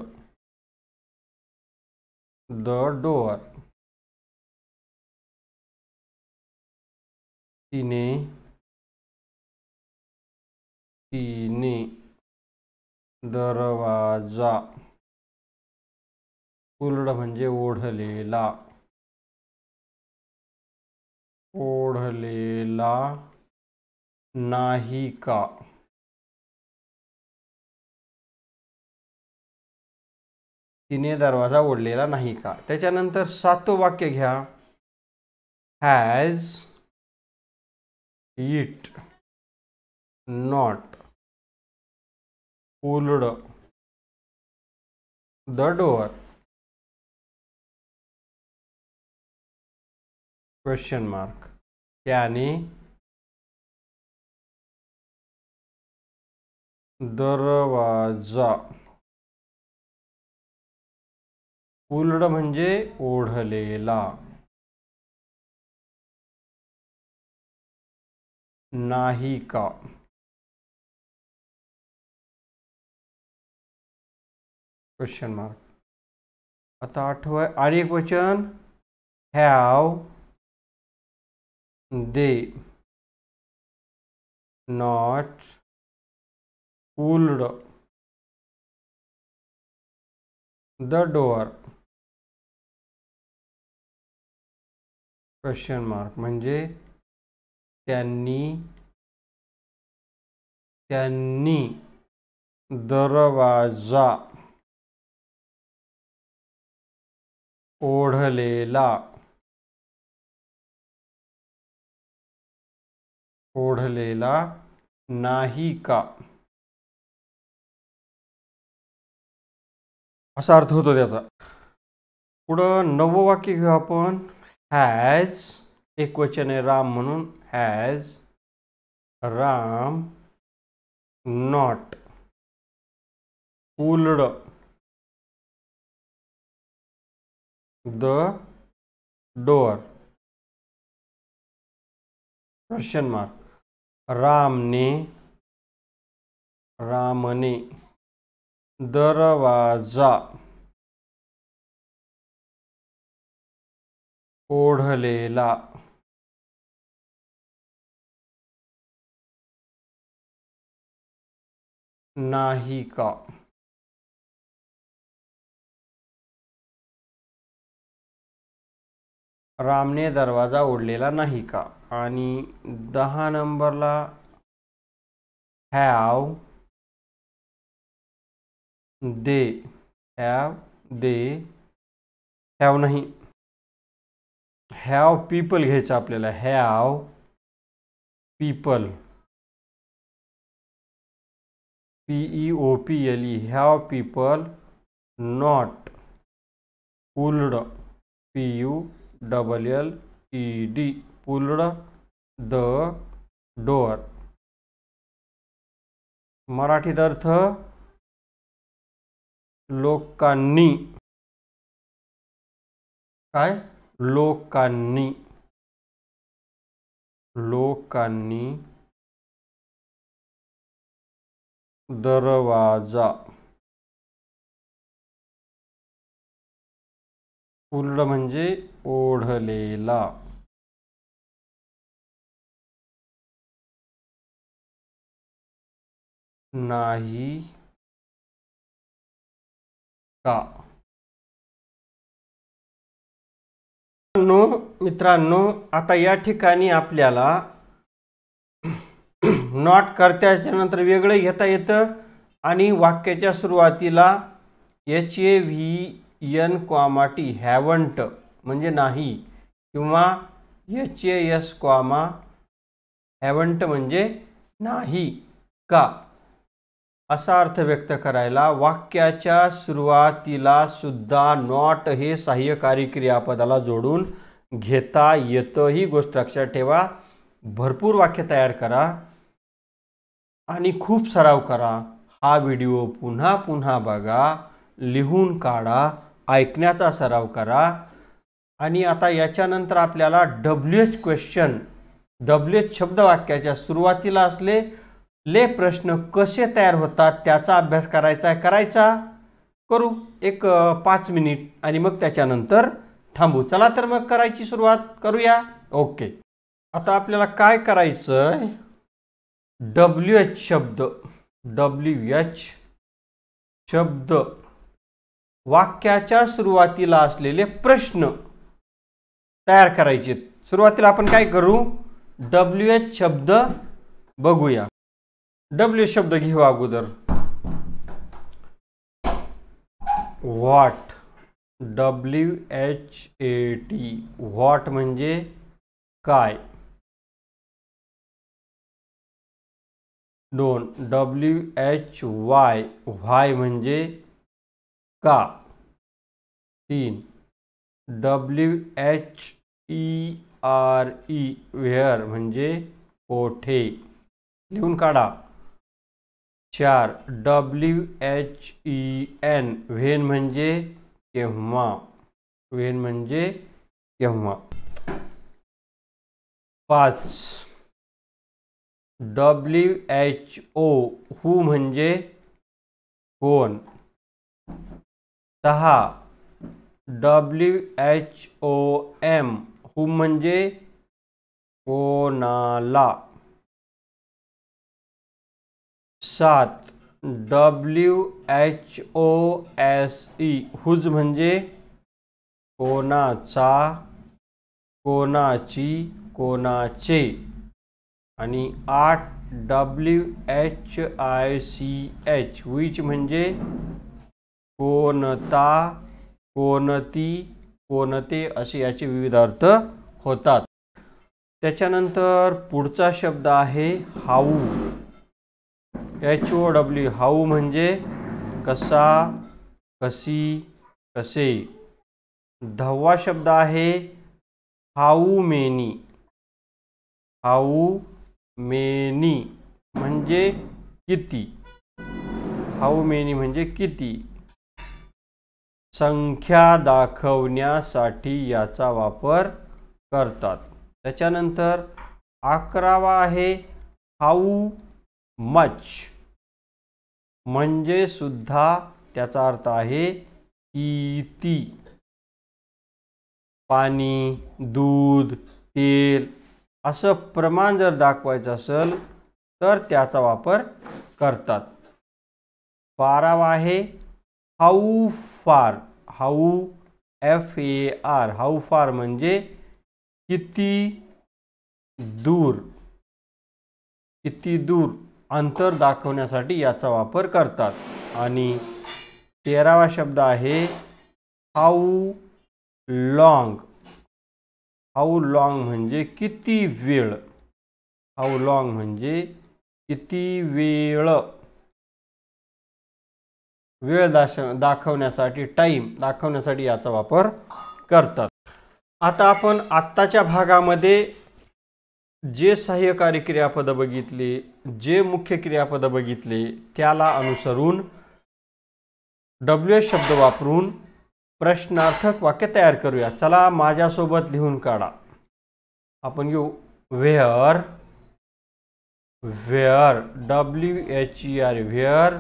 the door तिने तिने दरवाजा पुल्ड म्हणजे ओढलेला ओढलेला नाही का तिने दरवाजा ओढलेला नाही का त्याच्यानंतर सातो वाक्य घ्या has it not pulled the door question mark त्याने दरवाजा उलड म्हणजे ओढलेला नाही का क्वेश्चन मार्क आता आठवं आणि एक वचन have they not pulled the door question mark म्हणजे त्यांनी त्यांनी दरवाजा ओढलेला ओढलेला नाही का असा अर्थ होतो त्याचा पुढं नवं वाक्य घेऊ आपण हॅज एक वचन आहे राम म्हणून has Ram not pulled the door question mark रामने रामने दरवाजा ओढलेला नाही का रामने दरवाजा ओढलेला नाही का आणि दहा नंबरला have they have they have नाही हॅव पीपल घ्यायचं आपल्याला have people P E O P L E have people not pulled P U double L E D pulled the door मराठीत अर्थ लोकांनी काय लोकांनी लोकांनी दरवाजा पूर्ण म्हणजे ओढलेला नाही का मित्रांनो आता या ठिकाणी आपल्याला नॉट करत्याच्या नंतर वेगळं घेता येतं आणि वाक्याच्या सुरुवातीला H A V N comma T haven't म्हणजे नाही किंवा H A S comma haven't म्हणजे नाही का असा अर्थ व्यक्त करायला वाक्याच्या सुरुवातीला सुद्धा नॉट हे सहाय्यकारी क्रियापदाला जोडून घेता येतं ही गोष्ट लक्षात ठेवा भरपूर वाक्य तयार करा आणि खूप सराव करा हा व्हिडिओ पुन्हा पुन्हा बघा लिहून काढा ऐकण्याचा सराव करा आणि आता याच्यानंतर आपल्याला W H question W H शब्दवाक्याच्या सुरुवातीला असले ले प्रश्न कसे तयार होतात त्याचा अभ्यास करायचा आहे करायचा करू एक पाच मिनिट आणि मग त्याच्यानंतर थांबू चला तर मग करायची सुरुवात करूया ओके आता आपल्याला काय करायचं डब्ल्यू एच शब्द डब्ल्यू एच शब्द वाक्याच्या सुरुवातीला असलेले प्रश्न तयार करायचे सुरुवातीला आपण काय करू डब्ल्यू एच शब्द बघूया डब्ल्यू शब्द घेऊ अगोदर what W H A T what म्हणजे काय दोन डब्ल्यू एच वाय व्हाय म्हणजे का तीन W H E R E where म्हणजे कोठे लिहून काढा चार W H E N when म्हणजे केव्हा व्हेन म्हणजे केव्हा पाच डब्ल्यू एच ओ हू म्हणजे कोण दहा W H O M whom म्हणजे कोणाला सात W H O S E whose म्हणजे कोणाचा कोणाची कोणाचे आणि आठ W H I C H which म्हणजे कोणता कोणती कोणते असे याचे विविध अर्थ होतात त्याच्यानंतर पुढचा शब्द आहे how H O W how म्हणजे कसा कसी कसे दहावा शब्द आहे हाऊ मेनी हाऊ मेनी म्हणजे किती हाऊ मेनी म्हणजे किती संख्या दाखवण्यासाठी याचा वापर करतात त्याच्यानंतर अकरावा आहे हाऊ मच म्हणजे सुद्धा त्याचा अर्थ आहे किती पाणी दूध तेल असं प्रमाण जर दाखवायचं असेल तर त्याचा वापर करतात बारावा आहे how far how F A R how far म्हणजे किती दूर किती दूर अंतर दाखवण्यासाठी याचा वापर करतात आणि तेरावा शब्द आहे हाऊ लॉंग हाऊ लाँग म्हणजे किती वेळ हाऊ लाँग म्हणजे किती वेळ वेळ दाश दाखवण्यासाठी टाईम दाखवण्यासाठी याचा वापर करतात आता आपण आत्ताच्या भागामध्ये जे सहाय्यकारी क्रियापदं बघितली जे मुख्य क्रियापदं बघितले त्याला अनुसरून डब्ल्यू एस शब्द वापरून प्रश्नार्थक वाक्य तयार करूया चला माझ्यासोबत लिहून काढा आपण घेऊ where where W H E e R where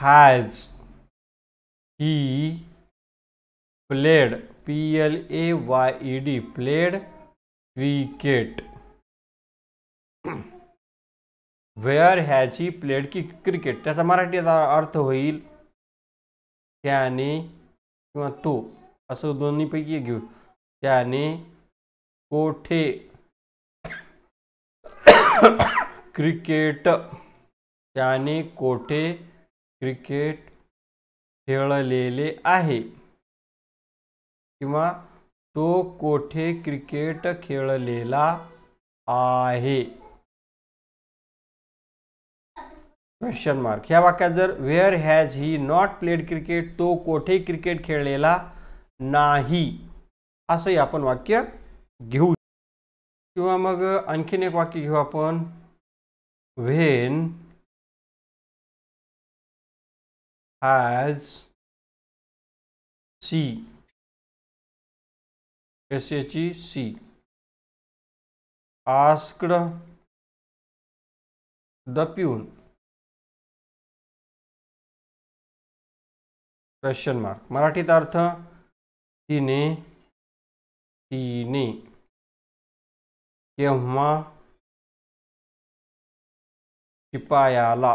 has he played P L A Y E D played cricket where ह्याची प्लेड की क्रिकेट त्याचा मराठीचा अर्थ होईल त्याने किंवा तो असं दोन्हीपैकी घेऊ त्याने कोठे क्रिकेट त्याने कोठे क्रिकेट खेळलेले आहे किंवा तो कोठे क्रिकेट खेळलेला आहे क्वेश्चन मार्क ह्या वाक्यात जर where has he not played cricket तो कोठे क्रिकेट खेळलेला नाही असंही आपण वाक्य घेऊ किंवा मग आणखीन एक वाक्य घेऊ आपण व्हेन has C ए ची she C asked the pure question mark मराठीत अर्थ तिने तिने केव्हा शिपायाला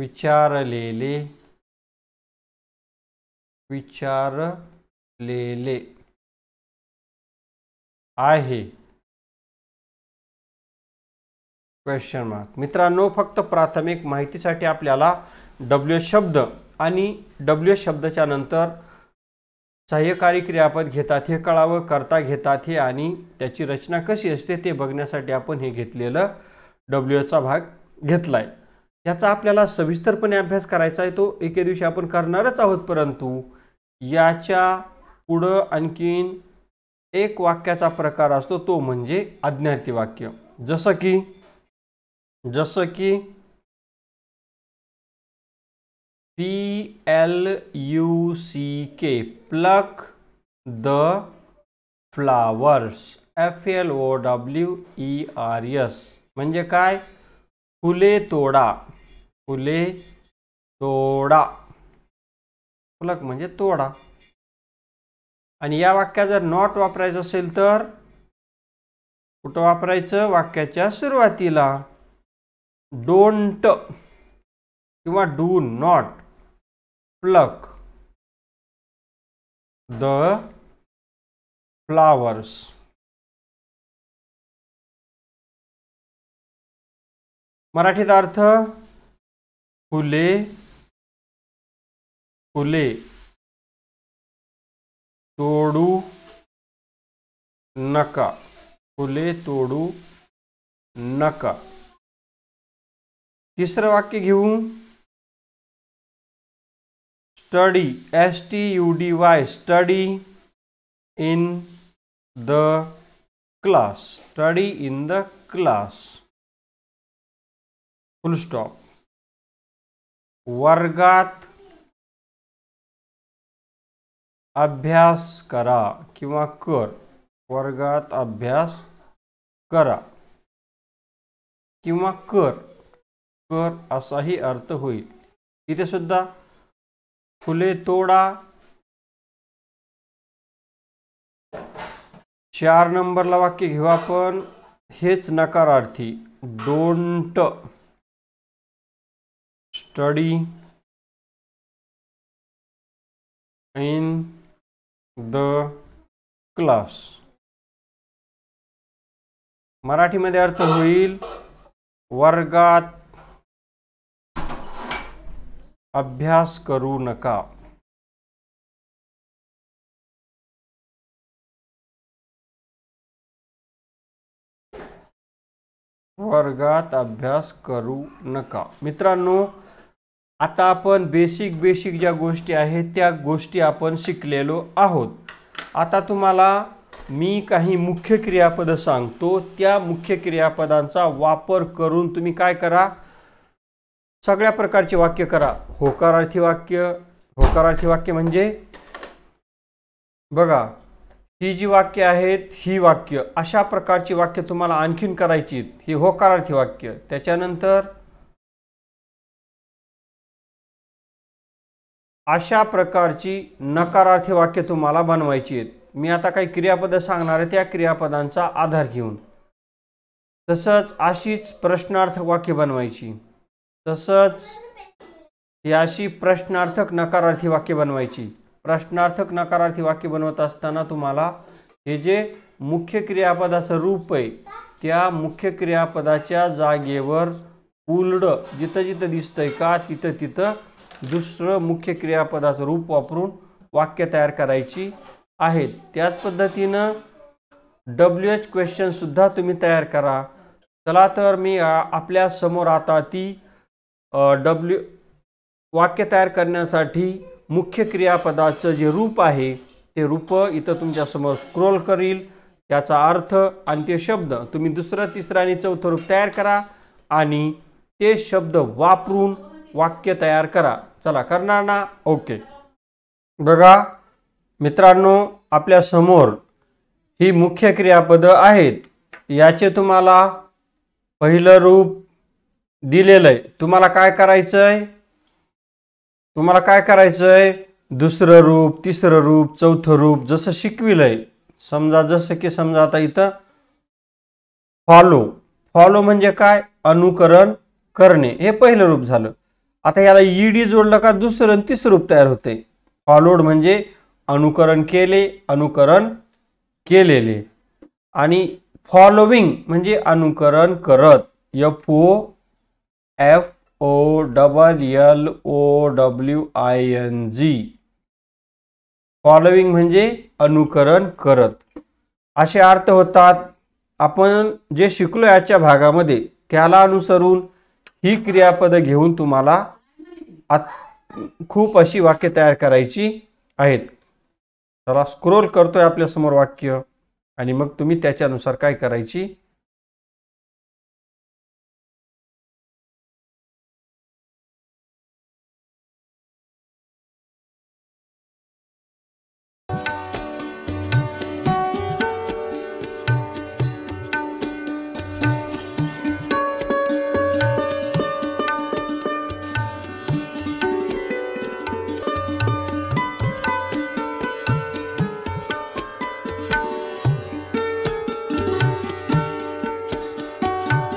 विचारलेले विचारलेले आहे क्वेश्चन मार्क मित्रांनो फक्त प्राथमिक माहितीसाठी आपल्याला डब्ल्यू शब्द आणि डब्ल्यू शब्दाच्या नंतर सहाय्यकारी क्रियापद घेतात हे कळावं करता घेतात हे आणि त्याची रचना कशी असते ते बघण्यासाठी आपण हे घेतलेलं डब्ल्यूचा भाग घेतला आहे याचा आपल्याला सविस्तरपणे अभ्यास करायचा आहे तो एके दिवशी आपण करणारच आहोत परंतु याच्या पुढं आणखीन एक वाक्याचा प्रकार असतो तो म्हणजे अज्ञाती वाक्य जसं की जसं की P L U C K pluck the flowers F L O W E R S म्हणजे काय फुले तोडा फुले तोडा फुलक म्हणजे तोडा आणि या वाक्या जर नॉट वापरायचं असेल तर कुठं वापरायचं वाक्याच्या सुरुवातीला डोंट किंवा do not pluck the flowers मराठीत अर्थ फुले फुले तोड़ू नका फुले तोड़ू नका तिसरं वाक्य घेऊ study S T U D Y study in the class study in the class full stop वर्गात अभ्यास करा किंवा कर वर्गात अभ्यास करा किंवा कर कर असाही अर्थ होईल इथे सुद्धा फुले तोडा चार नंबरला वाक्य घेऊ आपण हेच नकारार्थी don't study in the class मराठीमध्ये अर्थ होईल वर्गात अभ्यास करू नका वर्गात अभ्यास करू नका मित्रांनो आता आपण बेसिक बेसिक ज्या गोष्टी आहेत त्या गोष्टी आपण शिकलेलो आहोत आता तुम्हाला मी काही मुख्य क्रियापदं सांगतो त्या मुख्य क्रियापदांचा वापर करून तुम्ही काय करा सगळ्या प्रकारचे वाक्य करा होकारार्थी वाक्य होकारार्थी वाक्य म्हणजे बघा ही जी वाक्य आहेत ही वाक्य अशा प्रकारची वाक्य तुम्हाला आणखीन करायची ही होकारार्थी वाक्य त्याच्यानंतर अशा प्रकारची नकारार्थी वाक्य तुम्हाला बनवायची आहेत मी आता काही क्रियापदं सांगणार आहे त्या क्रियापदांचा आधार घेऊन तसंच अशीच प्रश्नार्थक वाक्य बनवायची तसंच ही अशी प्रश्नार्थक नकारार्थी वाक्य बनवायची प्रश्नार्थक नकारार्थी वाक्य बनवत असताना तुम्हाला हे जे मुख्य क्रियापदाचं रूप आहे त्या मुख्य क्रियापदाच्या जागेवर उलडं जिथं जिथं दिसतंय का तिथं तिथं दुसरं मुख्य क्रियापदाचं रूप वापरून वाक्य तयार करायची आहेत त्याच पद्धतीनं डब्ल्यू एच क्वेश्चनसुद्धा तुम्ही तयार करा चला तर मी आपल्यासमोर आता ती डब्ल्यू वाक्य तयार करण्यासाठी मुख्य क्रियापदाचं जे रूप आहे ते रूप इथं तुमच्यासमोर स्क्रोल करील त्याचा अर्थ आणि ते शब्द तुम्ही दुसरं तिसरं आणि चौथं रूप तयार करा आणि ते शब्द वापरून वाक्य तयार करा चला करणार ना ओके बघा मित्रांनो आपल्या समोर ही मुख्य क्रियापदं आहेत याचे तुम्हाला पहिलं रूप दिलेलं आहे तुम्हाला काय करायचं आहे तुम्हाला काय करायचं आहे दुसरं रूप तिसरं रूप चौथं रूप जसं शिकविलं आहे समजा जसं की समजा आता इथं फॉलो फॉलो म्हणजे काय अनुकरण करणे हे पहिलं रूप झालं आता याला ईडी e जोडलं का दुसरं आणि तिसरं रूप तयार होते फॉलोड म्हणजे अनुकरण केले अनुकरण केलेले आणि फॉलोविंग म्हणजे अनुकरण करत F O F O double L O W I N G following म्हणजे अनुकरण करत असे अर्थ होतात आपण जे शिकलो याच्या भागामध्ये त्याला अनुसरून ही क्रियापद घेऊन तुम्हाला आत खूप अशी वाक्य तयार करायची आहेत चला स्क्रोल करतोय आपल्यासमोर वाक्य आणि मग तुम्ही त्याच्यानुसार काय करायची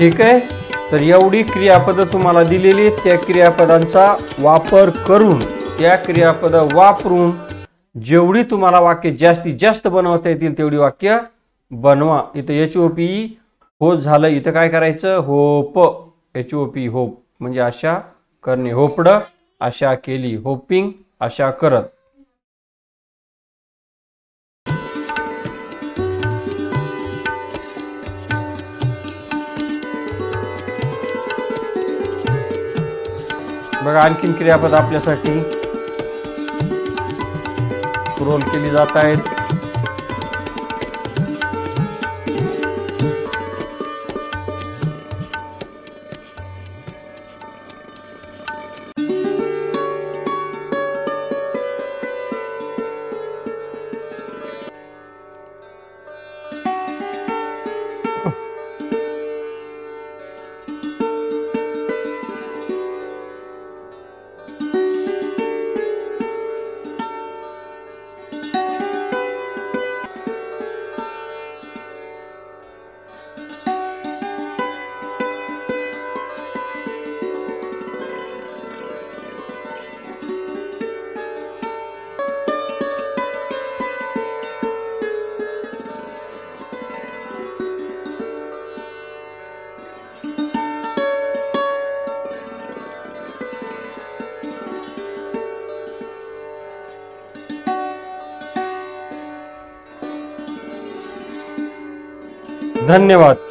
ठीक आहे तर एवढी क्रियापद तुम्हाला दिलेली त्या क्रियापदांचा वापर करून त्या क्रियापद वापरून जेवढी तुम्हाला वाक्य जास्तीत जास्त बनवता येतील तेवढी वाक्य बनवा इथं एच ओ पी हो झालं इथं काय करायचं hope H O P hope म्हणजे आशा करणे होपडं आशा केली होपिंग आशा करत बघा आणखीन क्रियापद आपल्यासाठी रोल केली जात आहेत धन्यवाद